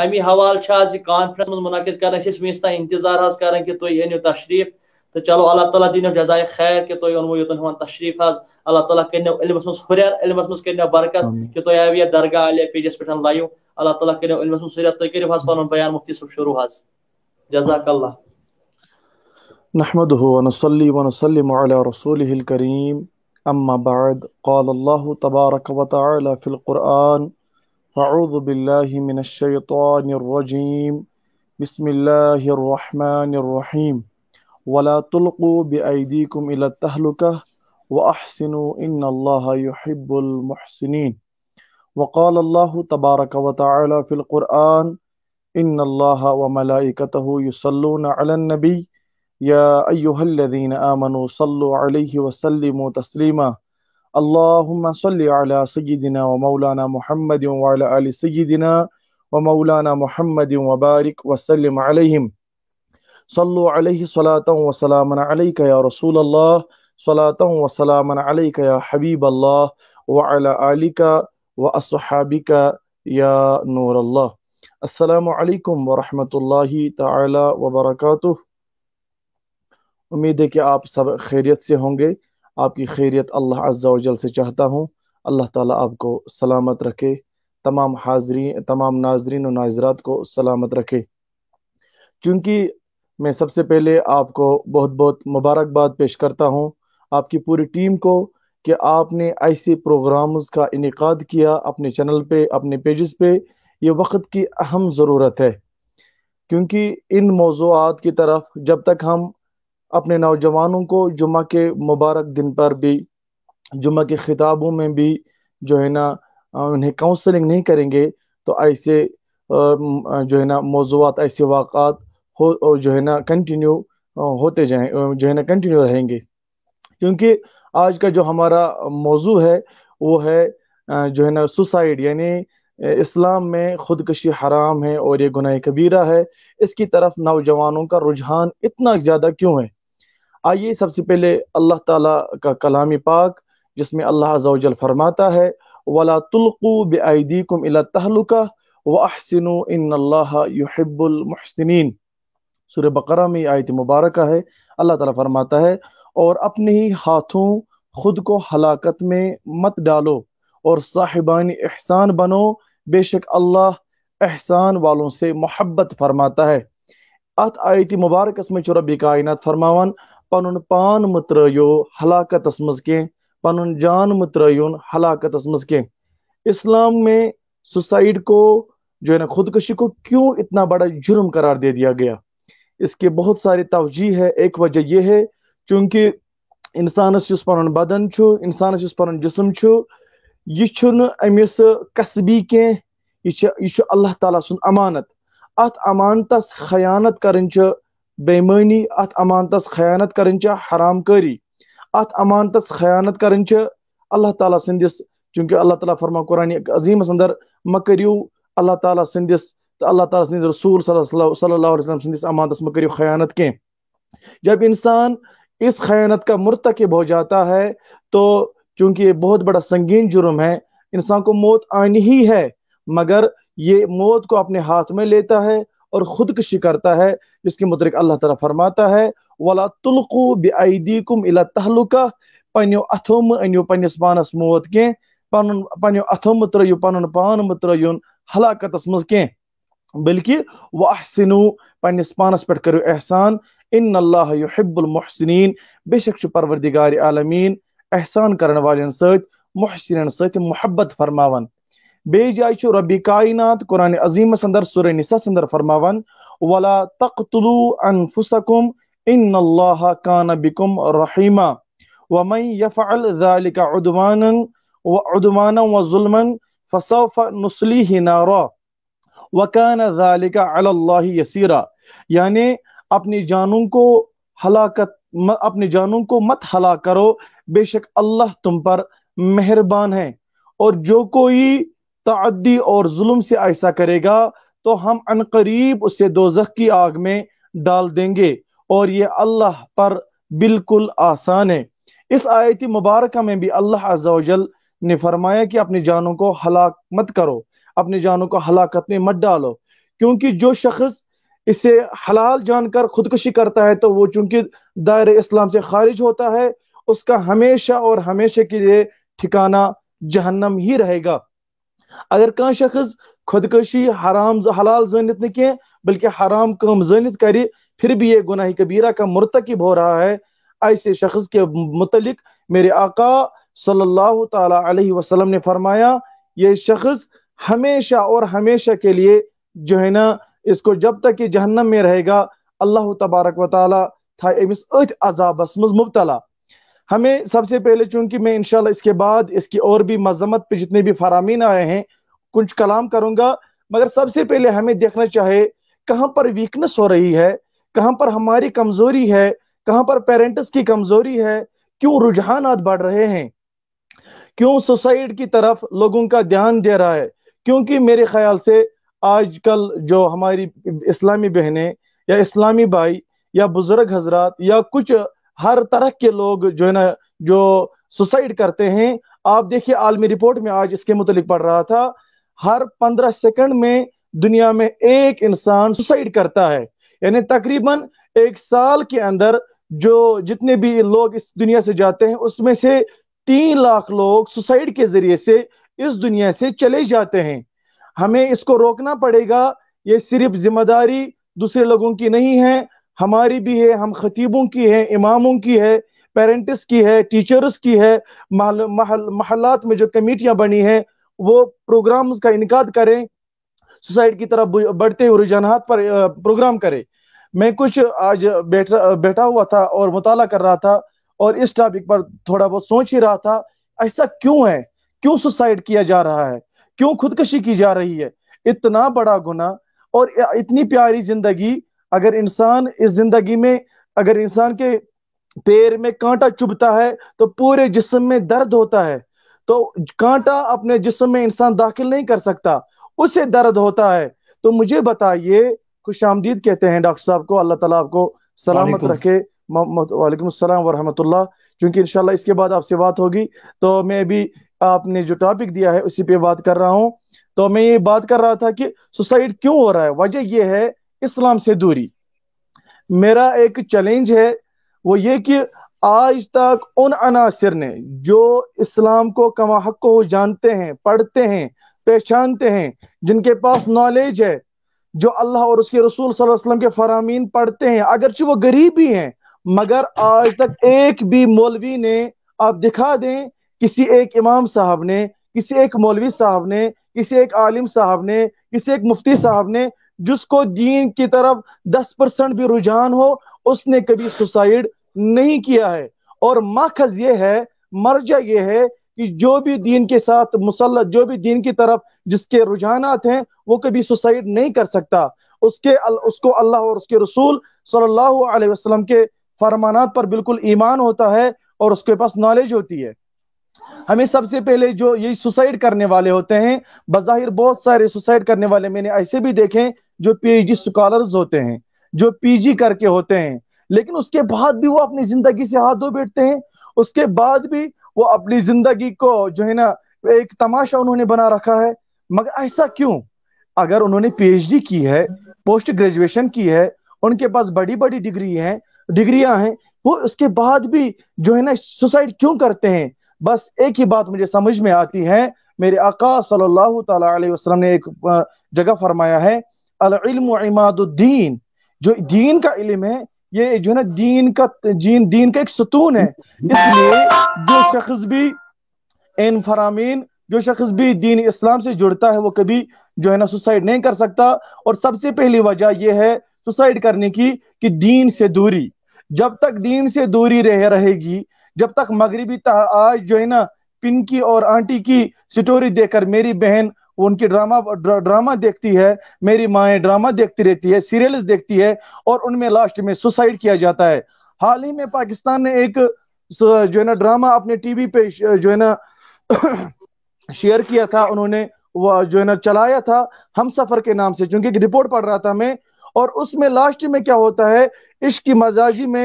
अमी हवाल आज कानफ्रेंस मे मुनद कर इंतजार हज कर कि तुम अनु तशरीफ तो चलो अल्लाह ताली दिनों जजाय खैर कि तुम ओनवो योतन हवन तशरीफ हज अल्लाह ताली करो इलमस मज हुरर इलमस मज करो बरकत कि तुम आव दरगाह आलिया पेजस पे लाइव अल्लाह ताली करो इलमस मज हुरर तुम करो पुन बयान मुफ्ती सब शुरू हज जजाक نحمده ونصلي ونسلم على رسوله الكريم أما بعد قال الله تبارك وتعالى في القرآن أعوذ بالله من الشيطان الرجيم بسم الله الرحمن الرحيم ولا تلقوا بأيديكم إلى التهلكة وأحسنوا إن الله يحب المحسنين وقال الله تبارك وتعالى في القرآن إن الله وملائكته يصلون على النبي يا أيها الذين آمنوا صلوا عليه وسلموا تسليماً अल्लाहुम्मा सल्लि अला सय्यिदिना व मौलाना मुहम्मद व अला आलि सय्यिदिना व मौलाना मुहम्मद व बारिक व सल्लिम अलैहिम सल्लु अलैहि सलातन व सलामन अलैक या रसूल अल्लाह सलातन व सलामन अलैक या हबीब अल्लाह व अला आलिका व अस्हाबिका या नूर अल्लाह अस्सलाम वालेकुम व रहमतुल्लाहि तआला व बरकातुहू उम्मीद है कि आप सब खैरियत से होंगे आपकी खैरियत अल्लाह अज्जा जल से चाहता हूँ अल्लाह ताला आपको सलामत रखे तमाम हाजरी तमाम नाजरीन और नाजरात को सलामत रखे क्योंकि मैं सबसे पहले आपको बहुत बहुत मुबारकबाद पेश करता हूँ आपकी पूरी टीम को कि आपने ऐसे प्रोग्राम्स का इनका किया अपने चैनल पे अपने पेजेस पे ये वक्त की अहम ज़रूरत है क्योंकि इन मौजूद की तरफ जब तक हम अपने नौजवानों को जुम्मे के मुबारक दिन पर भी जुम्मे के खिताबों में भी जो है ना उन्हें काउंसलिंग नहीं करेंगे तो ऐसे जो है ना मौजूद ऐसे वाक़ात हो जो है ना कंटिन्यू होते जाए जो है ना कंटिन्यू रहेंगे क्योंकि आज का जो हमारा मौजू है वो है जो है ना सुसाइड यानी इस्लाम में खुदकशी हराम है और ये गुनाह कबीरा है इसकी तरफ नौजवानों का रुझान इतना ज़्यादा क्यों है आइए सबसे पहले अल्लाह ताला का कलामी पाक जिसमें अल्लाह जल फरमाता है वला तुल्कु बेदीकुम इला तहलुका व अहसिन इनबुलमहसिन सूर बकरा में आयत मुबारक है अल्लाह ताला फरमाता है और अपने ही हाथों खुद को हलाकत में मत डालो और साहिबान एहसान बनो बेशक अल्लाह एहसान वालों से मोहब्बत फरमाता है अत आयत मुबारक में चुरबी कायनत फरमावन پن पान مہ ترو ہلاکتس مز کی پن جان مہ ترون ہلاکتس مز کی اسلام میں सुसाइड को जो है ना खुदकशी को क्यों इतना बड़ा जुर्म करार दे दिया गया इसके बहुत सारे तवजी है एक वजह यह है चूंकि इंसानस युस पन बदन छु इंसानस युस पन जिसम छु यह छु अमिस कसबी कह यह अल्लाह ताला सुन अमानत अत अमानतस खयानत करन बेमानी अत अमानतस खयानत कर हराम करी अत अमानतस खयानत कर अल्लाह ताला संदिस चूंकि अल्लाह ताला फरमा कुरान अजीम अंदर मह करू अल्लाह ताला संदिस अल्लाह ताला संद रसूल सल्लल्लाहु अलैहि वसल्लम संदिस अमानतस मह खयानत कह जब इंसान इस खयानत का मुरतकब हो जाता है तो चूंकि ये बहुत बड़ा संगीन जुर्म है इंसान को मौत आनी ही है मगर ये मौत को अपने हाथ में लेता है और खुदकशी करता है जिसके मुतरक अल्लाह ताला फरमाता है वला तुलकू बेदीकुम इला तहलुका पनो अथो अनो पनस पानस मौत कह पन पनो अथो मत त्रो पन पान मत त्रो हलाकत मज कह बल्कि वह अहसिनु पनस पानस पे करो एहसान इन अल्लाह युहिब्बुल मोहसिन बेशक परवरदिगार आलमीन एहसान करन वालन सहसिन सहब्बत फरमावन बे जाए रबी कायनात कुरान अजीमस अंदर सुर निसा अंदर फरमावन वला यानी अपनी जानों को हलाकत अपनी जानों को मत हला करो बेशक अल्लाह तुम पर मेहरबान है और जो कोई तद्दी और जुल्म से ऐसा करेगा तो हम अनकरीब उसे दोजख की आग में डाल देंगे और ये अल्लाह पर बिल्कुल आसान है इस आयती मुबारक में भी अल्लाह अजल ने फरमाया कि अपनी जानों को हलाक मत करो अपनी जानों को हलाकत में मत डालो क्योंकि जो शख्स इसे हलाल जानकर खुदकुशी करता है तो वो चूंकि दायर इस्लाम से खारिज होता है उसका हमेशा और हमेशा के लिए ठिकाना जहन्नम ही रहेगा अगर कहा शख्स खुदकशी हराम हलाल जनित न कह बल्कि हराम कम जनित करे फिर भी ये गुनाह कबीरा का मुरतकब हो रहा है ऐसे शख्स के मुतलिक मेरे आका सल्लल्लाहु अलैहि वसल्लम ने फरमाया ये शख्स हमेशा और हमेशा के लिए जो है ना इसको जब तक ये जहन्नम में रहेगा अल्लाह तबारक व था अमिस अथ अजाबस मज मुबतला हमें सबसे पहले चूंकि मैं इनशाला इसके बाद इसकी और भी मजम्मत पे जितने भी फरामीन आए हैं कुछ कलाम करूंगा मगर सबसे पहले हमें देखना चाहे कहाँ पर वीकनेस हो रही है कहाँ पर हमारी कमजोरी है कहां पर पेरेंट्स की कमजोरी है क्यों रुझान बढ़ रहे हैं क्यों सुसाइड की तरफ लोगों का ध्यान दे रहा है क्योंकि मेरे ख्याल से आजकल जो हमारी इस्लामी बहनें या इस्लामी भाई या बुजुर्ग हजरात या कुछ हर तरह के लोग जो है ना जो सुसाइड करते हैं आप देखिए आलमी रिपोर्ट में आज इसके मुतलिक पढ़ रहा था हर पंद्रह सेकंड में दुनिया में एक इंसान सुसाइड करता है यानी तकरीबन एक साल के अंदर जो जितने भी लोग इस दुनिया से जाते हैं उसमें से तीन लाख लोग सुसाइड के जरिए से इस दुनिया से चले जाते हैं हमें इसको रोकना पड़ेगा ये सिर्फ जिम्मेदारी दूसरे लोगों की नहीं है हमारी भी है हम खतीबों की है इमामों की है पेरेंट्स की है टीचर्स की है महल, महल, महलात में जो कमेटियां बनी है वो प्रोग्राम का इनका करें सुसाइड की तरफ बढ़ते हुए रुझानात पर प्रोग्राम करें मैं कुछ आज बैठ बैठा हुआ था और मुताला कर रहा था और इस टॉपिक पर थोड़ा बहुत सोच ही रहा था ऐसा क्यों है क्यों सुसाइड किया जा रहा है क्यों खुदकशी की जा रही है इतना बड़ा गुना और इतनी प्यारी जिंदगी अगर इंसान इस जिंदगी में अगर इंसान के पैर में कांटा चुभता है तो पूरे जिस्म में दर्द होता है तो कांटा अपने जिसम में इंसान दाखिल नहीं कर सकता उसे दर्द होता है तो मुझे बताइए खुश आमदीद कहते हैं डॉक्टर साहब को अल्लाह ताला आपको सलामत रखे वालेकुम अस्सलाम वरहमतुल्लाह क्योंकि इंशाल्लाह इसके बाद आपसे बात होगी तो मैं भी आपने जो टॉपिक दिया है उसी पे बात कर रहा हूँ तो मैं ये बात कर रहा था कि सुसाइड क्यों हो रहा है वजह यह है इस्लाम से दूरी मेरा एक चैलेंज है वो ये कि आज तक उन अनासर ने जो इस्लाम को कमा हक को जानते हैं पढ़ते हैं पहचानते हैं जिनके पास नॉलेज है जो अल्लाह और उसके रसूल वसल्लम के फरामीन पढ़ते हैं अगरचे वो गरीब भी हैं मगर आज तक एक भी मौलवी ने आप दिखा दें किसी एक इमाम साहब ने किसी एक मौलवी साहब ने किसी एक आलिम साहब ने किसी एक मुफ्ती साहब ने जिसको दीन की तरफ दस परसेंट भी रुझान हो उसने कभी सुसाइड नहीं किया है और माखज ये है मर्जा ये है कि जो भी दीन के साथ मुसलत जो भी दीन की तरफ जिसके रुझानात हैं वो कभी सुसाइड नहीं कर सकता उसके उसको अल्लाह और उसके रसूल सल्लल्लाहु अलैहि वसल्लम के फरमानात पर बिल्कुल ईमान होता है और उसके पास नॉलेज होती है हमें सबसे पहले जो ये सुसाइड करने वाले होते हैं बज़ाहिर बहुत सारे सुसाइड करने वाले मैंने ऐसे भी देखे जो पी स्कॉलर्स होते हैं जो पी करके होते हैं लेकिन उसके बाद भी वो अपनी जिंदगी से हाथ धो बैठते हैं उसके बाद भी वो अपनी जिंदगी को जो है ना एक तमाशा उन्होंने बना रखा है मगर ऐसा क्यों अगर उन्होंने पीएचडी की है पोस्ट ग्रेजुएशन की है उनके पास बड़ी बड़ी डिग्री है डिग्रियां हैं वो उसके बाद भी जो है ना सुसाइड क्यों करते हैं बस एक ही बात मुझे समझ में आती है मेरे आका सल्लल्लाहु अलैहि वसल्लम ने एक जगह फरमाया है अल इमादुद्दीन जो दीन का इल्म है ये जो है ना दीन का जीन दीन का एक सतून है इसलिए जो शख्स भी इन फरामीन जो शख्स भी दीन इस्लाम से जुड़ता है वो कभी जो है ना सुसाइड नहीं कर सकता और सबसे पहली वजह यह है सुसाइड करने की कि दीन से दूरी जब तक दीन से दूरी रह रहेगी जब तक मगरबी आज जो है ना पिंकी और आंटी की स्टोरी देकर मेरी बहन उनकी ड्रामा ड्रामा देखती है मेरी माए ड्रामा देखती रहती है सीरियल्स देखती है और उनमें लास्ट में सुसाइड किया जाता है हाल ही में पाकिस्तान ने एक जो है ना ड्रामा अपने टीवी पे जो है ना शेयर किया था उन्होंने जो है ना चलाया था हम सफर के नाम से क्योंकि रिपोर्ट पढ़ रहा था मैं और उसमें लास्ट में क्या होता है इश्क की मजाजी में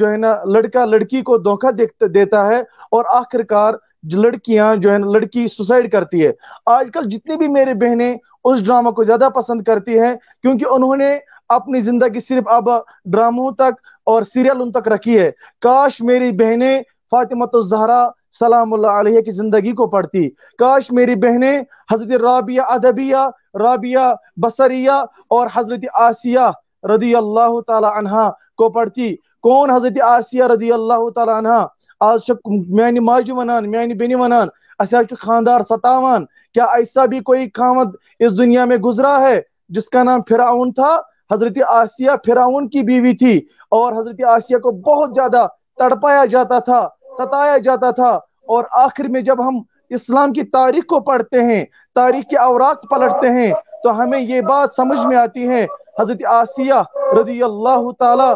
जो है ना लड़का लड़की को धोखा देता है और आखिरकार लड़कियां जो है लड़की सुसाइड करती है आजकल जितनी भी मेरी बहनें उस ड्रामा को ज्यादा पसंद करती हैं क्योंकि उन्होंने अपनी जिंदगी सिर्फ अब ड्रामों तक और सीरियलों तक रखी है काश मेरी बहनें तो जहरा सलाम की जिंदगी को पढ़ती काश मेरी बहनें हजरत राबिया अदबिया राबिया बसरिया और हजरत आसिया रदी अल्लाह तला को पढ़ती कौन हजरत आसिया रदी अल्लाह तला आज मानी माजि वन मानी बेनि वनान असा खानदार सतावान क्या ऐसा भी कोई खामद इस दुनिया में गुजरा है जिसका नाम फिराउन था हजरत आसिया फिराउन की बीवी थी और हजरत आसिया को बहुत ज्यादा तड़पाया जाता था सताया जाता था और आखिर में जब हम इस्लाम की तारीख को पढ़ते हैं तारीख के अवराक पलटते हैं तो हमें ये बात समझ में आती है हजरत आसिया रजी अल्लाह तला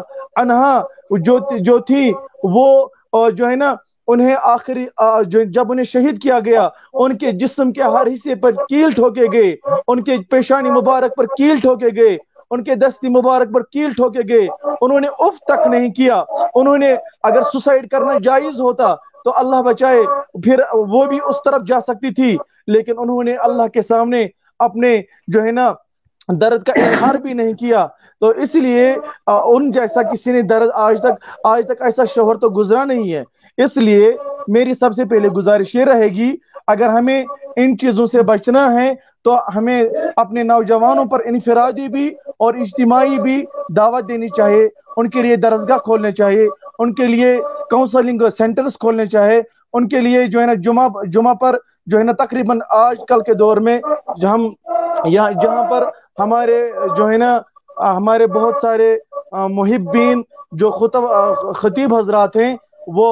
जो जो थी वो और जो है ना उन्हें आखिरी जो जब उन्हें शहीद किया गया उनके जिस्म के हर हिस्से पर कील ठोके गए उनके पेशानी मुबारक पर कील ठोके गए उनके दस्ती मुबारक पर कील ठोके गए उन्होंने उफ तक नहीं किया उन्होंने अगर सुसाइड करना जायज होता तो अल्लाह बचाए फिर वो भी उस तरफ जा सकती थी लेकिन उन्होंने अल्लाह के सामने अपने जो है ना दर्द का इजहार भी नहीं किया तो इसलिए उन जैसा किसी ने दर्द आज तक आज तक ऐसा शोहर तो गुजरा नहीं है इसलिए मेरी सबसे पहले गुजारिश ये रहेगी अगर हमें इन चीज़ों से बचना है तो हमें अपने नौजवानों पर इनफरादी भी और इज्तमाही भी दावत देनी चाहिए उनके लिए दरसगाह खोलने चाहिए उनके लिए काउंसलिंग सेंटर्स खोलने चाहिए उनके लिए जो है ना जुमा जुमा पर जो है ना तकरीबन आजकल के दौर में हम यहाँ जहाँ पर हमारे जो है ना हमारे बहुत सारे मुहिबीन जो खुतब खतीब हजरात हैं वो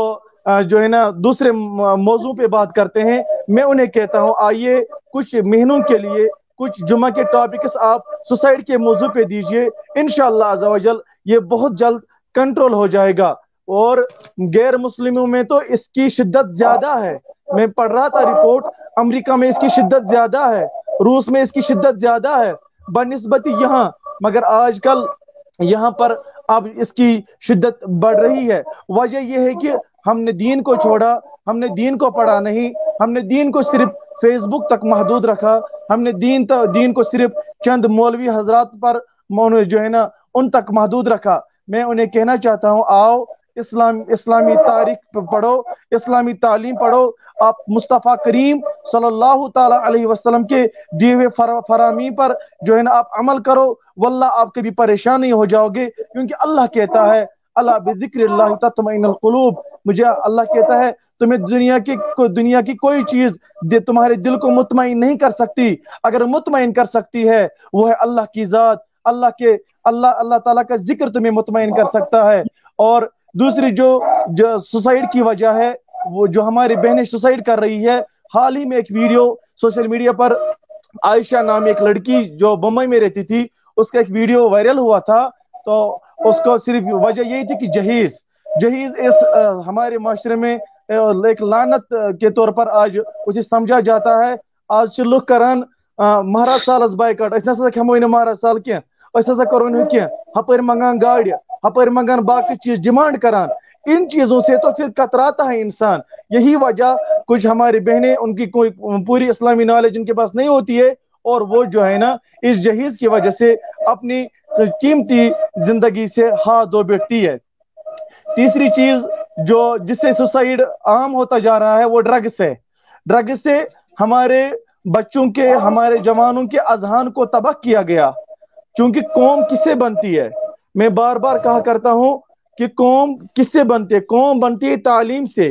जो है ना दूसरे मौजू पे बात करते हैं मैं उन्हें कहता हूँ आइए कुछ महीनों के लिए कुछ जुमा के टॉपिक्स आप सुसाइड के मौजू पे दीजिए इन शाजल ये बहुत जल्द कंट्रोल हो जाएगा और गैर मुस्लिमों में तो इसकी शिद्दत ज्यादा है मैं पढ़ रहा था रिपोर्ट अमेरिका में इसकी शिद्दत ज्यादा है रूस में इसकी शिद्दत ज्यादा है बनस्बत यहाँ मगर आजकल यहाँ पर अब इसकी शिद्दत बढ़ रही है वजह यह है कि हमने दीन को छोड़ा हमने दीन को पढ़ा नहीं हमने दीन को सिर्फ फेसबुक तक महदूद रखा हमने दीन तक दीन को सिर्फ चंद मौलवी हजरात पर जो है ना उन तक महदूद रखा मैं उन्हें कहना चाहता हूँ आओ इस्लाम इस्लामी तारीख पढ़ो इस्लामी तालीम पढ़ो आप मुस्तफ़ा करीम सल्लल्लाहु अलैहि वसल्लम के दिए हुए फर, फरामी पर जो है ना आप अमल करो वल्ला आप कभी परेशान नहीं हो जाओगे क्योंकि अल्लाह कहता है अल्लाह तुम्लूब मुझे अल्लाह कहता है तुम्हें दुनिया की को, दुनिया की कोई चीज तुम्हारे दिल को मुतमिन नहीं कर सकती अगर मुतमिन कर सकती है वो है अल्लाह की जात अल्लाह के अल्लाह अल्लाह ताला का जिक्र तुम्हें मुतमिन कर सकता है और दूसरी जो जो सुसाइड की वजह है वो जो हमारी बहनें सुसाइड कर रही है हाल ही में एक वीडियो सोशल मीडिया पर आयशा नाम एक लड़की जो बम्बई में रहती थी उसका एक वीडियो वायरल हुआ था तो उसको सिर्फ वजह यही थी कि जहेज जहेज इस आ, हमारे माशरे में एक लानत के तौर पर आज उसे समझा जाता है आज से लुक करान महाराज साल बायकाट अस ना महाराज साल कह अस करो कह मंगान गाड़ अपर मंगन बाकी चीज डिमांड करान इन चीज़ों से तो फिर कतराता है इंसान यही वजह कुछ हमारी बहनें उनकी कोई पूरी इस्लामी नॉलेज उनके पास नहीं होती है और वो जो है ना इस जहीज की वजह से अपनी कीमती जिंदगी से हाथ धो बैठती है तीसरी चीज जो जिससे सुसाइड आम होता जा रहा है वो ड्रग्स है ड्रग्स से हमारे बच्चों के हमारे जवानों के अजहान को तबाह किया गया क्योंकि कौम किसे बनती है मैं बार बार कहा करता हूं कि कौम किससे बनती है कौम बनती है तालीम से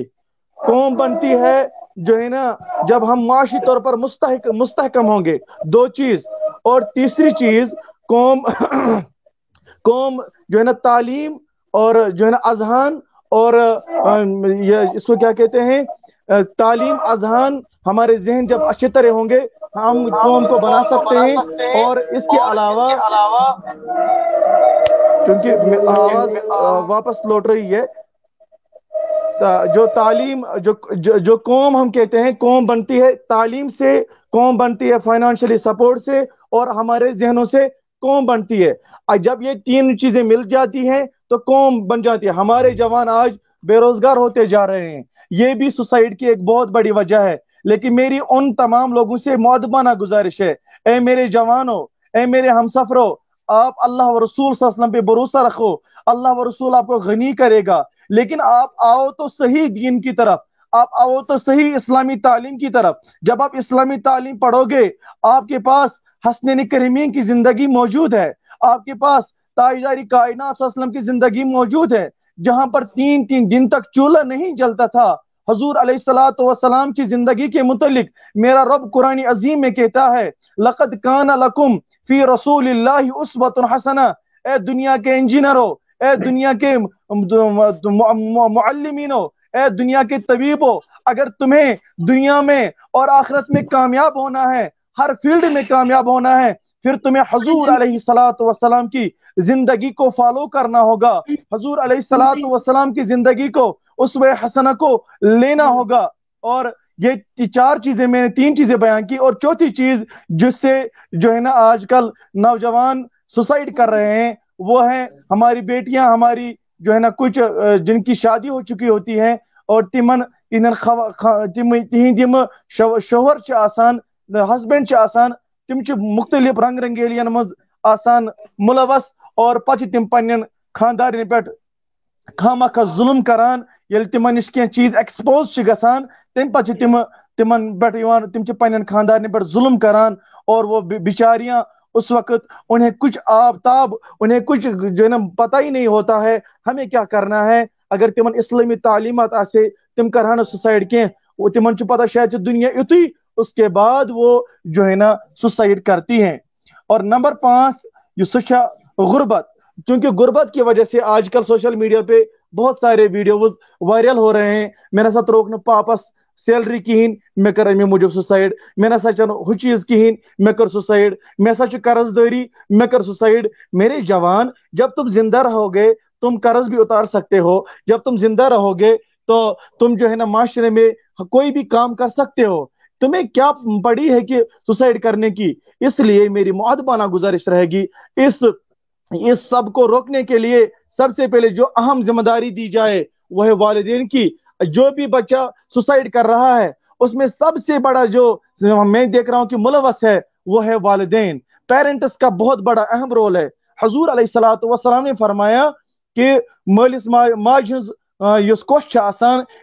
कौम बनती है जो है ना जब हम माशी तौर पर मुस्तक मुस्तकम होंगे दो चीज और तीसरी चीज कौम कौम जो है ना तालीम और जो है ना अजहान और ये इसको क्या कहते हैं तालीम अजहान हमारे जहन जब अच्छे तरह होंगे हम कौम को बना सकते हैं और इसके अलावा क्योंकि आवाज वापस लौट रही है जो तालीम जो जो, जो कौम हम कहते हैं कौम बनती है तालीम से कौम बनती है फाइनेंशियली सपोर्ट से और हमारे जहनों से कौम बनती है जब ये तीन चीजें मिल जाती हैं तो कौम बन जाती है हमारे जवान आज बेरोजगार होते जा रहे हैं ये भी सुसाइड की एक बहुत बड़ी वजह है लेकिन मेरी उन तमाम लोगों से मौदबाना गुजारिश है ए मेरे जवानों ए मेरे हम सफरों आप अल्लाह व रसूल वसलम पे भरोसा रखो अल्लाह व रसूल आपको गनी करेगा लेकिन आप आओ तो सही दीन की तरफ आप आओ तो सही इस्लामी तालीम की तरफ जब आप इस्लामी तालीम पढ़ोगे आपके पास हसन करीमी की जिंदगी मौजूद है आपके पास ताजदारी कायनात की जिंदगी मौजूद है जहां पर तीन तीन दिन तक चूल्हा नहीं जलता था हजूर अलैहिस्सलाम की जिंदगी के मुतलिक मेरा रब कुरानी अजीम में कहता है लकद कान लकुम फी रसूल उसबत हसना ए दुनिया के इंजीनियरों ए दुनिया के मुअल्लिमीनो ए दुनिया के तबीबो अगर तुम्हें दुनिया में और आखिरत में कामयाब होना है हर फील्ड में कामयाब होना है फिर तुम्हें हजूर सलाम की जिंदगी को फॉलो करना होगा हजूर सलाम की जिंदगी को उसमें हसना को लेना हम्म। होगा और ये चार चीजें मैंने तीन चीजें बयान की और चौथी चीज जिससे जो है ना आजकल नौजवान सुसाइड कर रहे हैं वो है हमारी बेटियां हमारी जो है ना कुछ जिनकी शादी हो चुकी होती है और तिमन तिनन तिम शोहर से आसान हस्बैंड छ आसान तिम मुख्तलिफ रंग रंगेलियन मज आसान मुलवस और पे तिम पन्न खानदार पे खामा खा जुलम करान ये तिमन नश कह चीज एक्सपोज गसान तम पे तिम तिमन पे तिम पन्न खानदान पे जुल्म करान और वो बेचारियाँ उस वक्त उन्हें कुछ आबताब उन्हें कुछ जो है ना पता ही नहीं होता है हमें क्या करना है अगर तिमन इस्लामी तालीमत आसे तिम करहा ना सुसाइड कह तिमन पता शायद दुनिया युत उसके बाद वो जो है ना सुसाइड करती हैं और नंबर पाँच सह गुर्बत क्योंकि गुर्बत की वजह से आजकल सोशल मीडिया पे बहुत सारे वीडियोज वायरल हो रहे हैं मे ना त्रोक पापस सैलरी कहें मे कर अमे मूजब सुसाइड मे ना हु चीज कहें मे कर सुसाइड मे सा कर्जदारी मे कर सुसाइड मेरे जवान जब तुम जिंदा रहोगे तुम कर्ज भी उतार सकते हो जब तुम जिंदा रहोगे तो तुम जो है ना माशरे में कोई भी काम कर सकते हो तुम्हें क्या पड़ी है कि सुसाइड करने की इसलिए मेरी मुआदबाना गुजारिश रहेगी इस इस सब को रोकने के लिए सबसे पहले जो अहम जिम्मेदारी दी जाए वह है वालदेन की जो भी बच्चा सुसाइड कर रहा है उसमें सबसे बड़ा जो मैं देख रहा हूँ कि मुलवस है वो है वाले पेरेंट्स का बहुत बड़ा अहम रोल है हजूर अलैहिस्सलाम ने फरमाया कि मालिस माज यस कोश यह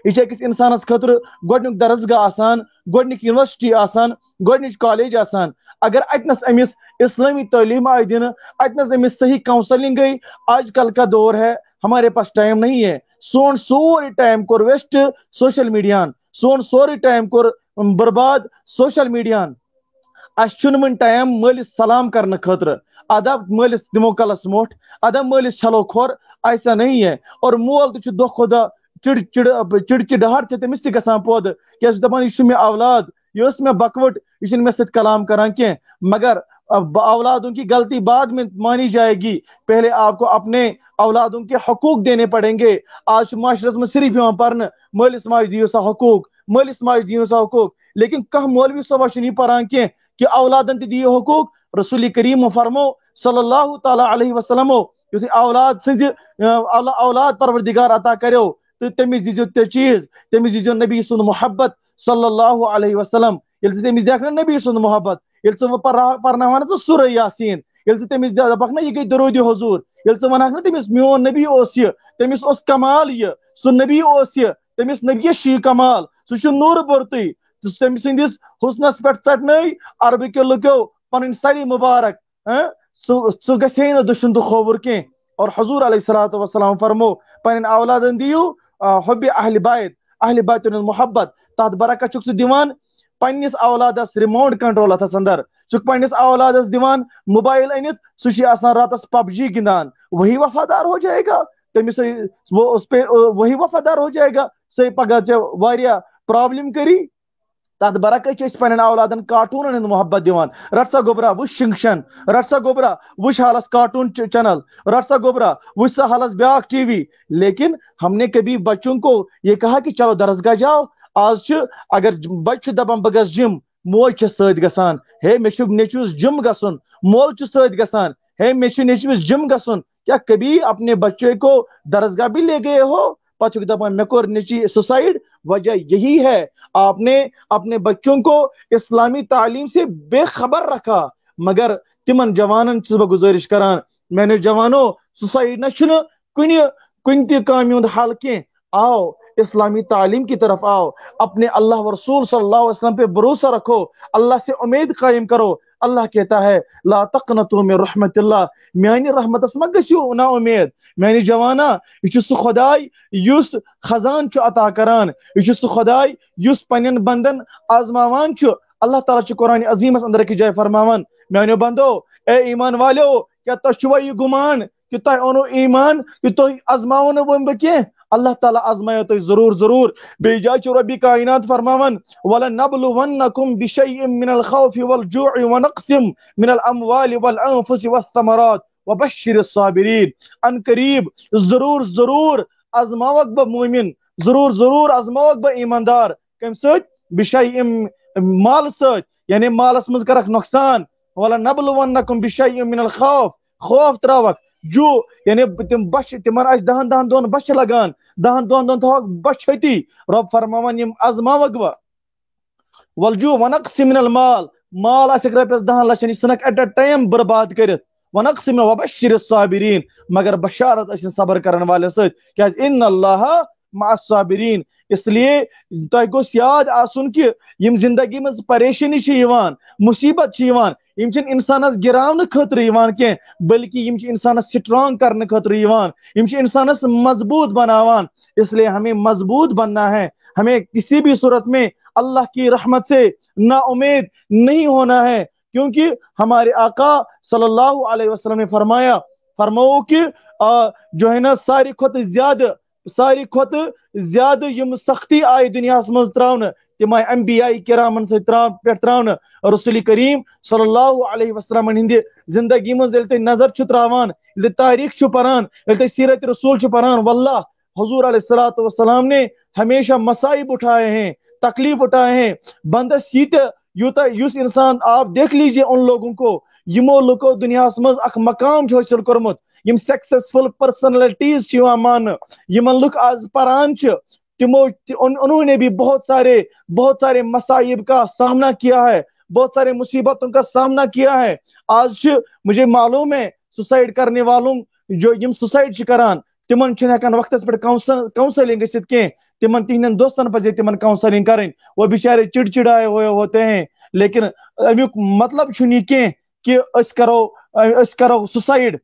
छ किस इंसानस खतर गोडनुक दरसगा आसान गोडनुक यूनिवर्सिटी आसान गोडनुक कॉलेज आसान अगर अतनस अमिस इस्लामी तलीम आय दिन अतनस अमिस सही काउंसलिंग गई आजकल का दौर है हमारे पास टाइम नहीं है सो सो टाइम कोर वेस्ट सोशल मीडिया सोन सो टाइम कोर बर्बाद सोशल मीडियान अन टाइम मलिस सलाम कर खतर अदब मलिस दिमो कलस मोट अदब मलिस छलो खोर ऐसा नहीं है और मोल तो दो खुदा चिड़ चिड़ चिड़चिड़ाहट तमिस तक पौद क्या दपान यह मे औलाद यह मे बकवट यह मे करान कह मगर औलादों की गलती बाद में मानी जाएगी पहले आपको अपने औलादों के हकूक देने पड़ेंगे आज माशरस में सिर्फ यहाँ पर्न मलिस माज दियो सा हकूक मलिस माज दियो सा हकूक लेकिन कह मौलवी सुबह चुनी पारान कह कि औलादन दियो हकूक रसूल करीम फरमो सल्लल्लाहु अलैहि वसल्लम औलाद सज औलाद परवरदिगार अता करो तो तमिस दीजो ते चीज तमिस दीजो नबी सुन मोहब्बत सल्लल्लाहु अलैहि वसल्लम ये तमिस देखना नबी सुन मोहब्बत ये पर्नावान ऐ सुर यासीन ये तमिस दपक ना ये गई दरूद हजूर ये वनक ना तमिस मोन नबी यह तमिस कमाल यह सु नबी यह तमिस नबी शी कमाल सह नूर बरत तम संदिस हुसनस पे चटन अरब क्यो लुको पन सारी मुबारक سُہ گژھِ ہے نہٕ دٔشُن تہٕ کھووُر کینٛہہ اور حضوٗر علیہ صلات وسلام فرمو پنٛنٮ۪ن اولادن دِیِو حبہِ اہلہِ بایت اہلہِ بایتن ہُنٛد محبت تتھ برعکت چھُکھ ژٕ دِوان پننِس اولادس رِموٹ کنٹرول اتھس انٛدر چھُکھ پننِس اولادس دِوان موبایل أنِتھ سُہ چھُ آسان راتس پب جی گِنٛدان وہی وفادار ہو جایے گا تٔمِس وہی وفادار ہو جایے گا سۄے پگہہ ژےٚ واریاہ پرابلِم کٔری तथ बरक पन्न औलादन काटून मोहब्बत दिवान रट सा गोबरा वु शिंगशन रट सा गोबरा वु हालस कार्टून चैनल रट सा गोबरा वु सा हालस ब्या टीवी लेकिन हमने कभी बच्चों को ये कहा कि चलो दरसगाह जाओ आज अगर बच्चे दपान बह गस जिम मोज ग हे मे नेचुस जिम ग मोल सान हे मे नेचुस जिम ग क्या कभी अपने बच्चे को दरसगाह भी ले गए हो पांचवी दफा नकुर निची सुसाइड वजह यही है आपने अपने बच्चों को इस्लामी तालीम से बेखबर रखा मगर तिमन जवानन चुस बह गुजारिश करान मैंने जवानों सुसाइड ना चुन कुन कुन ती काम हल कह आओ इस्लामी तालीम की तरफ आओ अपने अल्लाह रसूल सल्लल्लाहु अलैहि वसल्लम पे भरोसा रखो अल्लाह से उम्मीद कायम करो अल्लाह कहता है ला तकन तुम रहमत मानी रहमत मा गो ना उमेद मानी जवाना यह सह खुदाय खजान अत करान यह सह खुदाय युस बंदन आजमान अल्लाह ताला कुरान अजीमस अंदर की जाय फरमान मानो बंदो ए ईमान वालो क्या तुवा यह गुमान कि तुह ईमान कि तुम आजमाओ ना वो कह اللہ تعالیٰ آزمایو تو ضروٗر ضروٗر بیٚیہِ جایہِ چھُ رۄبی کاینات فرماوان وَلَنَبْلُوَنَّكُمْ بِشَيْءٍ مِنَ الْخَوْفِ وَالْجُوعِ وَنَقْسِمْ مِنَ الْأَمْوَالِ وَالْأَنفُسِ وَالثَّمَرَاتِ وَبَشِّرِ الصَّابِرِينَ ان قریٖب ضروٗر ضروٗر ازماوک بہٕ موٗمِن ضروٗر ضروٗر ازماوک بہٕ ایٖماندار کم سۭتۍ بِشَیءٍ مال سۭتۍ یعنی يعني مالَس منٛز کَرَکھ نۄقصان وَلَنَبْلُوَنَّكُمْ بِشَيْءٍ مِنَ الْخَوْفِ خوف تراوک जो यानी तम बश तम दहन दहन दोन बश लगान दहन दोन दोन थोक तो बश हती रब फरमान यम वगवा बह वलजू वनक सिमनल माल माल आसक रपस दहन लक्षन सनक एट अ टाइम बर्बाद कर वन सिम वबशिर साबिरीन मगर बशारत अस सबर कर वाले सत इन अल्लाह माबिरीन इसलिए तह गोस याद आसन जिंदगी मज मुसीबत इंसान इंसानस गिरावन कह बल्कि इंसान स्ट्रांग कर खतर मजबूत बनावान इसलिए हमें मजबूत बनना है हमें किसी भी सूरत में अल्लाह की रहमत से ना उम्मीद नहीं होना है क्योंकि हमारे आका सल्लल्लाहु अलैहि वसल्लम ने फरमाया फरमाओ कि जो है ना सारी खुद ज्यादा सारी खुद ज्यादा सख्ती आई दुनिया मज त्रावन तम आए अम्बिया कराम पे त्राव रसुल करीम सल्लाम हिंद जिंदगी मज ये नजर त्रावान तारीख पान सीरत रसूल पान वल्ला हजूर सलाम ने हमेशा मसाइब उठाए हैं तकलीफ उठाए हैं बंदस ये यूत इंसान आप देख लीजिए उन लोगों को यमो लुको दुनिया मज अख मकाम हासिल कर्मुत सक्सेसफुल पर्सनलिटीज मान लुक आज पारान तिमो उन्होंने भी बहुत सारे बहुत सारे मसाइब का सामना किया है बहुत सारे मुसीबतों का सामना किया है आज मुझे मालूम है सुसाइड करने वालों जो यम सुसाइड करान तिमन हेकान वक्त पे काउंसलिंग गसित कह तिमन तिहन दोस्तन पजे तिमन काउंसलिंग करें वो बेचारे चिड़चिड़ाए हुए होते हैं लेकिन अमुक मतलब यह कह कि करो करो सुसाइड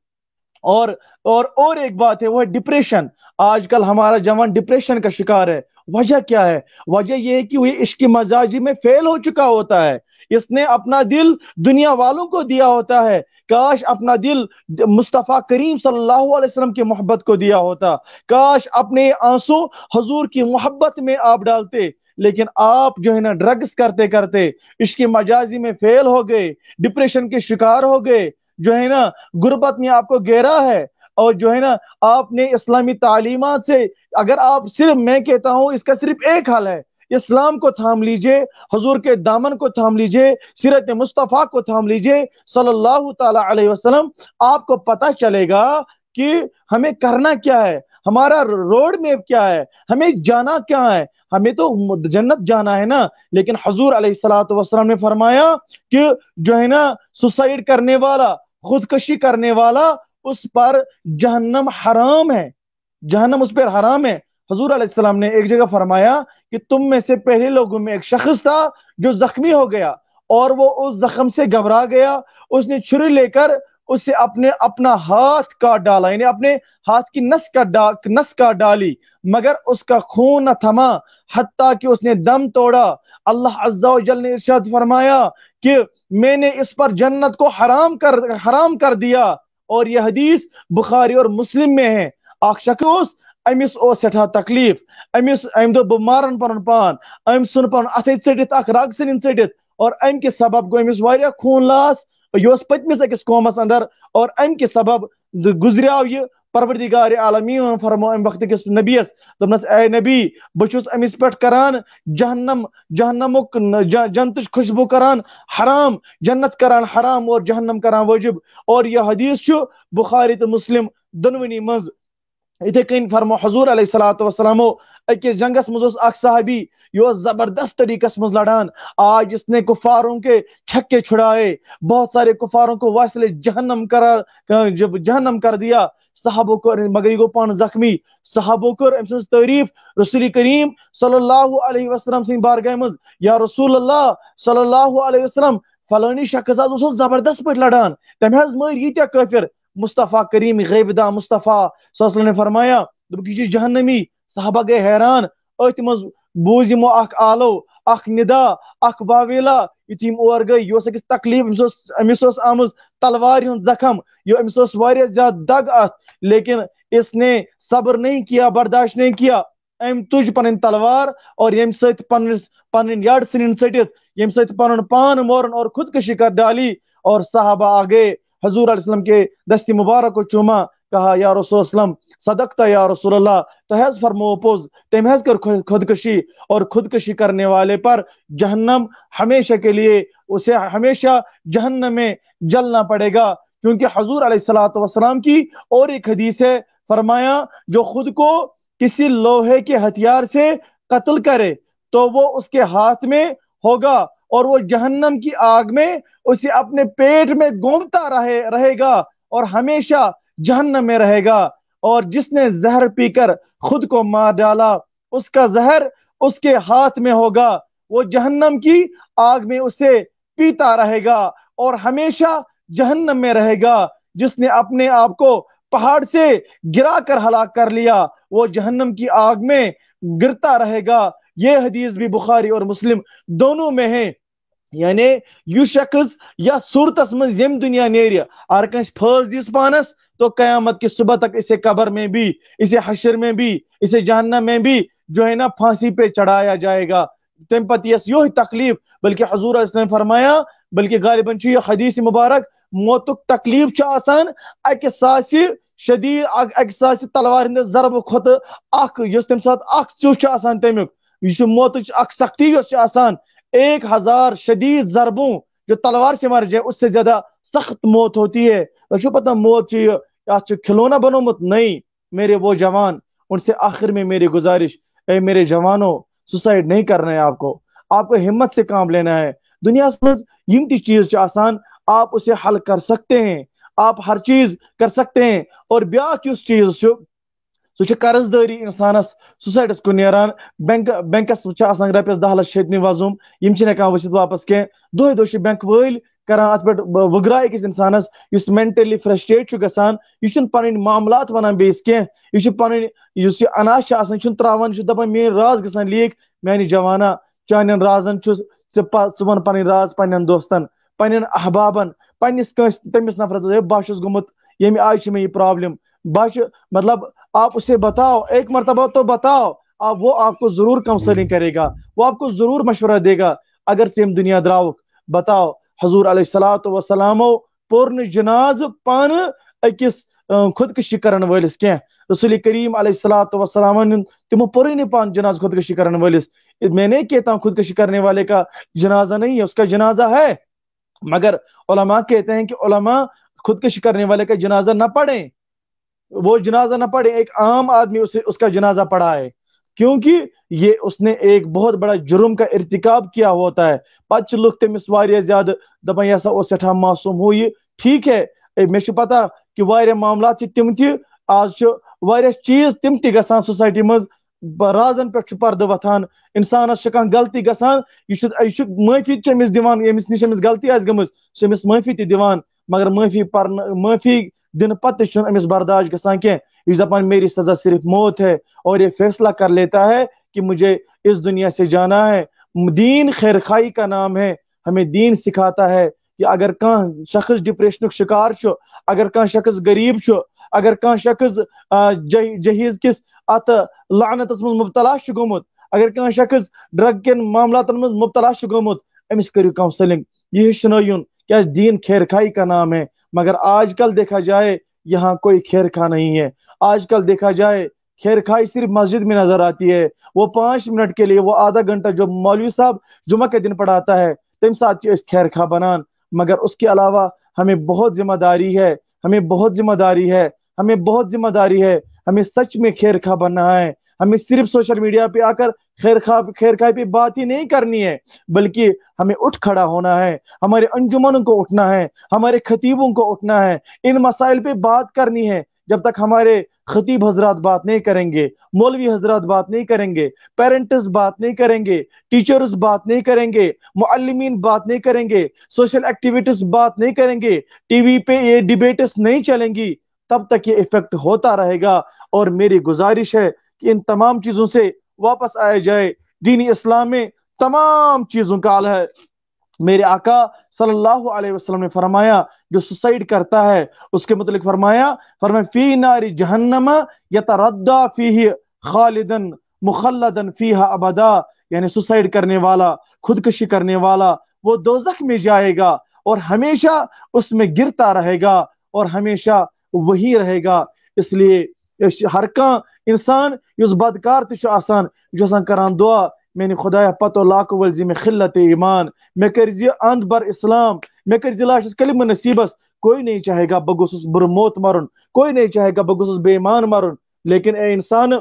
और और और एक बात है वो है डिप्रेशन आजकल हमारा जवान डिप्रेशन का शिकार है वजह क्या है वजह यह है कि वो इश्क मजाजी में फेल हो चुका होता है इसने अपना दिल दुनिया वालों को दिया होता है काश अपना दिल मुस्तफ़ा करीम सल्लल्लाहु अलैहि वसल्लम की मोहब्बत को दिया होता काश अपने आंसू हजूर की मोहब्बत में आप डालते लेकिन आप जो है ना ड्रग्स करते करते इश्क मजाजी में फेल हो गए डिप्रेशन के शिकार हो गए जो है ना गुर्बत ने आपको घेरा है और जो है ना आपने इस्लामी तालीमत से अगर आप सिर्फ मैं कहता हूँ इसका सिर्फ एक हल है इस्लाम को थाम लीजिए हजूर के दामन को थाम लीजिए सीरत मुस्तफ़ा को थाम लीजिए सल्लल्लाहु अलैहि वसल्लम आपको पता चलेगा कि हमें करना क्या है हमारा रोड मैप क्या है हमें जाना क्या है हमें तो जन्नत जाना है ना लेकिन हजूर सलाम ने फरमाया कि जो है ना सुसाइड करने वाला खुदकशी करने वाला उस पर जहन्नम हराम है जहन्नम उस पर हराम है हजूर आसमाम ने एक जगह फरमाया कि तुम में से पहले लोगों में एक शख्स था जो जख्मी हो गया और वो उस जख्म से घबरा गया उसने छुरी लेकर उसे अपने अपना हाथ काट डाला यानी अपने हाथ की नस का नस काट डाली मगर उसका खून न थमा हती कि उसने दम तोड़ा अल्लाह अज्जाजल ने इर्शाद फरमाया कि मैंने इस पर जन्नत को हराम कर हराम कर दिया और यह हदीस बुखारी और मुस्लिम में है आख शख्स अमिस सठा तकलीफ अमिस अम दो मारन पन पान अम सुन पन अथ चटित अख रग सनिन चटित और अम के सबब गो अमिस खून लास यह पत्मिस अकिस कौमस अंदर और अम के सबब गुजरियाव यह परवरदिगार आलमी फरमो तो अम वक्त किस नबीस दपनस ए नबी बहुस अमिस पे करान जहन्नम जहन्नमुक जनत खुशबू करान हराम जन्नत करान हराम और जहन्नम करान वजिब और यह हदीस बुखारी तो मुस्लिम दोनवनी मज इथे कन फरमो हजूर अलैहिस्सलात वसलामो अकिस जंगस मज अख यह जबरदस्त तरीकस मज लड़ान आज इसने कुफारों के छक्के छुड़ाए बहुत सारे कुफारों को वासिले जहन्नम करार जब जहन्नम कर दिया साहबो कर मगर यह गो पान जख्मी सहबो कर अम तारीफ रसूल करीम सल्लल्लाहु सिंह बारगाह मज या रसूल अल्लाह सल्लल्लाहु अलैहि वसल्लम फलानी शख्स जबरदस्त पे लड़ान तमें मर यीत्या काफिर मुस्तफ़ा करीम गैबदा मुस्तफ़ा ने फरमाया यह जहनमी साहबा गए हैरान अथ मज बूज यमो आलो अदा अवेला अख यु और गई यह तकलीफ अमिस आम तलवार हूं जखम यो अमिस ज्यादा दग अत लेकिन इसने सब्र नहीं किया बर्दाश्त नहीं किया अम तुज पन तलवार और यम पन याड सटित यम सत पान मोरन और खुदकशी कर डाली और साहबा आ गए हजूर आसलम के दस्ती मुबारक को चूमा कहा या सदक था या रसोल्ला तो हज फरमोपोज तेम हैज कर खुदकशी और खुदकशी करने वाले पर जहन्नम हमेशा के लिए उसे हमेशा जहन्न में जलना पड़ेगा क्योंकि हजूर सलाम की और एक हदीस है फरमाया जो खुद को किसी लोहे के हथियार से कत्ल करे तो वो उसके हाथ में होगा और वो जहन्नम की आग में उसे अपने पेट में घूमता रहे रहेगा और हमेशा जहन्नम में रहेगा और जिसने जहर पीकर खुद को मार डाला उसका जहर उसके हाथ में होगा वो जहन्नम की आग में उसे पीता रहेगा और हमेशा जहन्नम में रहेगा जिसने अपने आप को पहाड़ से गिरा कर हलाक कर लिया वो जहन्नम की आग में गिरता रहेगा ये हदीस भी बुखारी और मुस्लिम दोनों में है یعنی یہِ شخص یتھ صوٗرتس منٛز ییٚمہِ دُنیا نیرِ اگر کٲنٛسہِ فٲض دِژ پانس تو قیامت کہِ صُبح تک اسے قبر میں بھی اسے حشر میں بھی اسے جہنم میں بھی जो है ना फांसी पे चढ़ाया जाएगा तम पत यस यो तकलीफ बल्कि हजूर इसने फरमाया बल्कि गालिबन ये हदीस मुबारक मौतुक तकलीफ आसान अकि सास शदीद अकि सास तलवार हंद जरब खुत अख तम सात अख चुह आसान तमिक यह मौत सख्ती आसान एक हजार शदीद जरबों जो तलवार से मारे जाए उससे ज्यादा सख्त मौत होती है तो पता मौत चाहिए तो खिलौना बनो मत नहीं मेरे वो जवान उनसे आखिर में मेरी गुजारिश ए मेरे जवानों सुसाइड नहीं करना है आपको आपको हिम्मत से काम लेना है दुनिया यम ती चीज आसान आप उसे हल कर सकते हैं आप हर चीज कर सकते हैं और ब्याह की उस चीज सह कर्जदारी इंसानस सुसाइडस कुन नान बैंक बैंकस रपस दह लक्ष हेतन वजुम यम हेकान वसित वापस कह दह दह बैंक वल करा पे वगरा अकिस इंसानस इस मेंटली फ्रस्ट्रेट गसान यह पन मामलात वन बेस कह यह पन अनाज त्रावान दिन मे राज ग लीक मानि जवाना चान राजन ژ वन राज पन्न दोस्तन पन्न अहबाबन पन्नस तमिस नफरत बहु गुमुत यमि आज मे प्रॉब्लम बहु मतलब आप उसे बताओ एक मरतबा तो बताओ आप वो आपको जरूर काउंसलिंग हम्म। करेगा वो आपको जरूर मशवरा देगा अगर सेम दुनिया द्रावक बताओ हजूर सलात पुर्न जनाज पान अकिस खुदकशी करन वलिस कह रसूल करीम सलात वसलाम तमो पोर नहीं पान जनाज खुदकशी करन वलिस मैं नहीं कहता हूँ खुदकशी करने वाले का जनाजा नहीं है उसका जनाजा है मगर कहते हैं कि खुदकशी करने वाले का जनाजा ना पढ़े वो जनाजा ना पढ़े एक आम आदमी उसे उसका जनाजा पढ़ा है क्योंकि ये उसने एक बहुत बड़ा जुर्म का इरतिकाब किया होता है पच लुक तेमिस ज्यादा दपान यह सा सठा मासूम हो ये ठीक है मे पता कि वारिया मामलात तम त आज वारिया चीज तम त गसान सोसाइटी मज राजन पे पर्द वथान इंसानस कह गलती गसान यह माफी चमिस दिवान ये नश गलती आज समिस माफी तिवान मगर माफी पर्न माफी दिन पत अमिस बर्दाश ग कह यह दपान मेरी सजा सिर्फ मौत है और ये फैसला कर लेता है कि मुझे इस दुनिया से जाना है दीन खैर खाई का नाम है हमें दीन सिखाता है कि अगर कह शख्स डिप्रेशन शिकार अगर कह शख्स गरीब अगर कह शख्स जहेज किस अत लानत मज मुबतला गुत अगर कह शख्स ड्रग कन मामला मुबतला गोमुत अमिस करू कौंसलिंग यह हिचन क्या दीन खैर खाई का नाम है मगर आजकल देखा जाए यहाँ कोई खेर खा नहीं है आजकल देखा जाए खेर खाई सिर्फ मस्जिद में नजर आती है वो पांच मिनट के लिए वो आधा घंटा जो मौलवी साहब जुमा के दिन पढ़ाता है तेम साथ इस खैर खा बनान मगर उसके अलावा हमें बहुत जिम्मेदारी है हमें बहुत जिम्मेदारी है हमें बहुत जिम्मेदारी है हमें सच में खैर खा बनना है हमें सिर्फ सोशल मीडिया पे आकर खैर खाप खैर खाई पे बात ही नहीं करनी है बल्कि हमें उठ खड़ा होना है हमारे अंजुमन को उठना है हमारे खतीबों को उठना है इन मसाइल पे बात करनी है जब तक हमारे खतीब हजरात बात नहीं करेंगे मौलवी हजरात बात नहीं करेंगे पेरेंट्स बात नहीं करेंगे टीचर्स बात नहीं करेंगे मुअलमीन बात नहीं करेंगे सोशल एक्टिविटीज बात नहीं करेंगे टीवी पे ये डिबेट्स नहीं चलेंगी तब तक ये इफेक्ट होता रहेगा और मेरी गुजारिश है कि इन तमाम चीज़ों से वापस आया जाए दीनी इस्लाम में तमाम चीज़ों का आल है मेरे आका सल्लल्लाहु अलैहि वसल्लम ने फरमाया जो सुसाइड करता है उसके मतलब फरमाया फरमाया फी नारी जहन्नम यतरद्दा फीह खालिदन मुखल्लदन फीह अबदा यानी सुसाइड करने वाला खुदकुशी करने वाला वो दोजख में जाएगा और हमेशा उसमें गिरता रहेगा और हमेशा वही रहेगा इसलिए हर का इंसान उस बदकार तह करान दुआ मे खुदा पतो लाको वल मे खिलत ईमान मे कर अंद बर इस्लाम मे कर लाश कलम नसीबस कोई नहीं चाहेगा बह गोस बुर मौत मरन कोई नहीं चाहेगा बह गोस बेईमान मरन लेकिन ए इंसान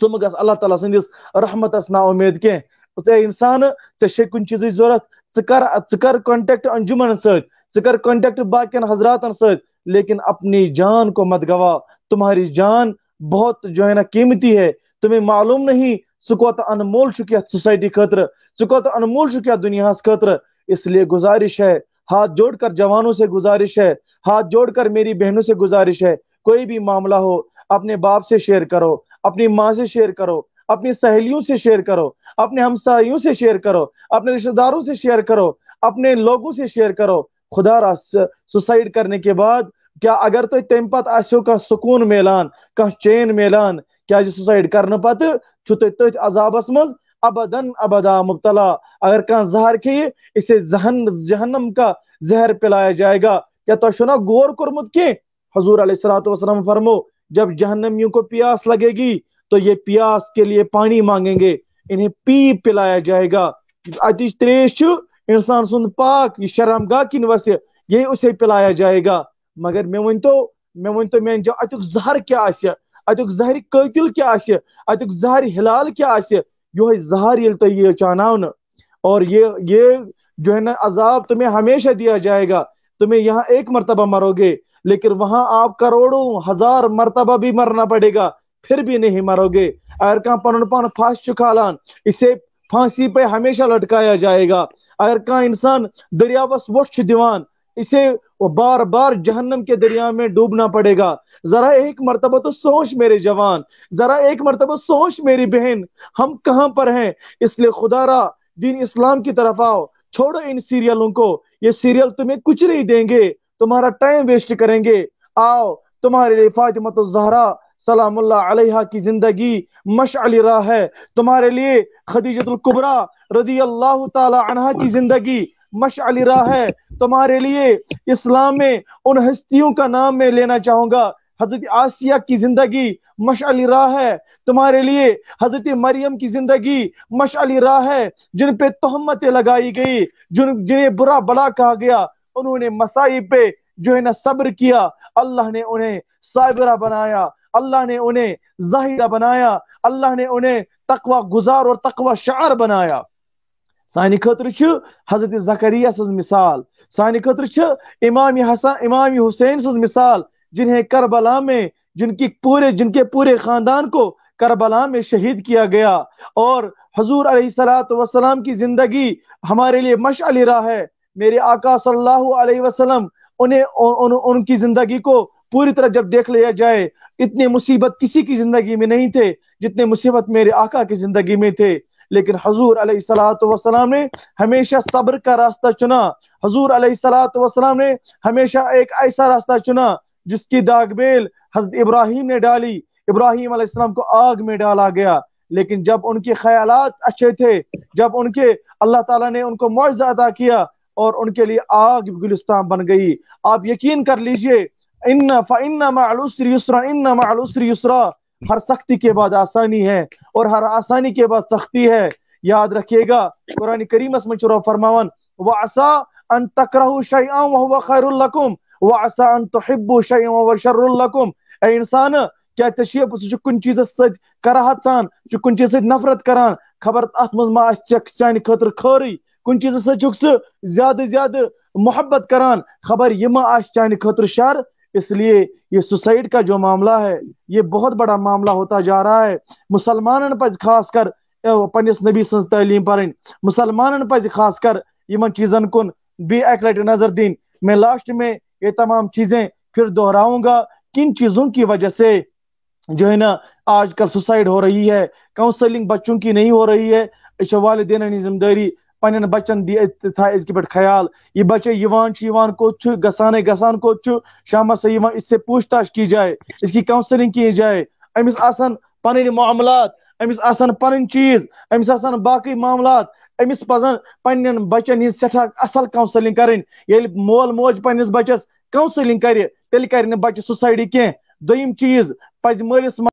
सम ग अल्लाह ताला संदिस रहमतस ना उम्मीद कह इंसान ऐ कुन चीज जरूरत कर कर कॉन्टैक्ट अंजुमन सर कॉन्टैक्ट बाकन हजरातन सर लेकिन अपनी जान को मत गवा तुम्हारी जान बहुत जो है ना कीमती है तुम्हें मालूम नहीं सु अनमोल अनमोल सोसाइटी खतर सु अनमोल अनमोल दुनिया खतर इसलिए गुजारिश है हाथ जोड़कर जवानों से गुजारिश है हाथ जोड़कर मेरी बहनों से गुजारिश है कोई भी मामला हो अपने बाप से शेयर करो अपनी माँ से शेयर करो अपनी सहेलियों से शेयर करो अपने हमसायों से शेयर करो अपने रिश्तेदारों से शेयर करो अपने लोगों से शेयर करो खुदा सुसाइड करने के बाद क्या अगर तुम तो तम पो कह सुकून मिलान कह चैन मिलान क्या सुसाइड कर पे तथ अजाबस मज अबदन अबदा मुबतला अगर कह जहर खे इसे जहन जहनम का जहर पिलाया जाएगा क्या तुम तो ना गौर कर्मुत कह हजूर सलाम फरमो जब जहनमियों को प्यास लगेगी तो ये प्यास के लिए पानी मांगेंगे इन्हें पी पिलाया जाएगा अतिश त्रेश इंसान सुन पाक गा किन वसे ये उसे पिलाया जाएगा मगर مےٚ ؤنۍتو مےٚ ؤنۍتو میانہِ جان اَتیُک زہر کیاہ آسہِ اَتیُک زہرِ قٲتِل کیاہ آسہِ اَتیُک زہرِ ہِلال کیاہ آسہِ یِہوے زہر ییٚلہِ تۄہہِ یِیو چاناونہٕ اور जो है ना अजाब तुम्हें हमेशा दिया जाएगा तुम्हें यहाँ एक मरतबा मरोगे लेकिन वहां आप करोड़ों हजार मरतबा भी मरना पड़ेगा फिर भी नहीं मरोगे अगर कहा पन पान फांस चुकालान इसे फांसी पे हमेशा लटकाया जाएगा अगर कहा इंसान दरियावस वोट दिवान इसे वो बार बार जहन्नम के दरिया में डूबना पड़ेगा जरा एक मरतबा तो सोच मेरे जवान जरा एक मरतबा सोच मेरी बहन हम कहाँ पर हैं इसलिए खुदारा दीन इस्लाम की तरफ आओ छोड़ो इन सीरियलों को ये सीरियल तुम्हें कुछ नहीं देंगे तुम्हारा टाइम वेस्ट करेंगे आओ तुम्हारे लिए फातिमत जहरा सलाम अलैहा की जिंदगी मश अली राह है तुम्हारे लिए खदीजतुल कुबरा रदी अल्लाह तला की जिंदगी मशअल राह है तुम्हारे लिए इस्लाम में उन हस्तियों का नाम मैं लेना चाहूंगा हजरत आसिया की जिंदगी मशअल रहा है तुम्हारे लिए हजरत मरियम की जिंदगी मशअल राह है जिन पे तोहमतें लगाई गई जिन जिन्हें बुरा बड़ा कहा गया उन्होंने मसाई पे जो है ना सब्र किया अल्लाह ने उन्हें साइबरा बनाया अल्लाह ने उन्हें जाहिरा बनाया अल्लाह ने उन्हें तकवा गुजार और तकवा शार बनाया सानि खतर हजरत जकरिया सज मिसाल सानि खतर इमाम हसन इमाम हुसैन सज मिसाल जिन्हें करबला में जिनकी पूरे जिनके पूरे खानदान को करबला में शहीद किया गया और हजूर सलाम की जिंदगी हमारे लिए मशअल रहा है मेरे आका सल्लल्लाहु अलैहि वसल्लम उन्हें उन, उन, उनकी जिंदगी को पूरी तरह जब देख लिया जाए इतने मुसीबत किसी की जिंदगी में नहीं थे जितने मुसीबत मेरे आका की जिंदगी में थे लेकिन हजूर अलैहिस्सलाम ने हमेशा सब्र का रास्ता चुना हजूर अलैहिस्सलाम ने हमेशा एक ऐसा रास्ता चुना जिसकी दागबेल हजरत इब्राहिम ने डाली इब्राहिम अलैहिस्सलाम को आग में डाला गया लेकिन जब उनके ख्याल अच्छे थे जब उनके अल्लाह ताला ने उनको मुआवजा अदा किया और उनके लिए आग गुलिस्तान बन गई आप यकीन कर लीजिए इन्ना फ़ा इन्ना मालुसरी युसरा इन्ना मालुसरी युसरा हर सख्ती के बाद आसानी है और हर आसानी के बाद सख्ती है याद रखिएगा कुरानी करीम चुरा फरमावन व आसा अन तक खैरकुम व आसा अन तो हिब्बू शरकुम ए इंसान क्या चे कुन चीज सराहत सान कुन चीज नफरत करान खबर अत मा सान खतर कुन चीज सह ज्यादा ज्यादा मोहब्बत करान खबर यह मा चान खतर शर इसलिए ये सुसाइड का जो मामला है ये बहुत बड़ा मामला होता जा रहा है मुसलमान पज खासकर पनिस नबी सज तलीम पर्न मुसलमानन पज खासकर इन चीज़न कुन बे लट नजर दिन मैं लास्ट में ये तमाम चीज़ें फिर दोहराऊंगा किन चीज़ों की वजह से जो है ना आजकल सुसाइड हो रही है काउंसलिंग बच्चों की नहीं हो रही है वाले जिम्मेदारी पन्न बच्चन थाय अजक पे ख्याल यह बच्चे यवान कोत गसान गसान शाम से इससे पूछताछ की जाए इसकी काउंसलिंग की जाए अमिस आसन पन मामलात अमिस आसन पन चीज अमिस आसन बाकी मामलात अमिस पजन पन्न बच्चन हिंद सठा असल काउंसलिंग करें मोल मोज पन्नस बचस काउंसलिंग कर तेल कर कह दम चीज पज मालिस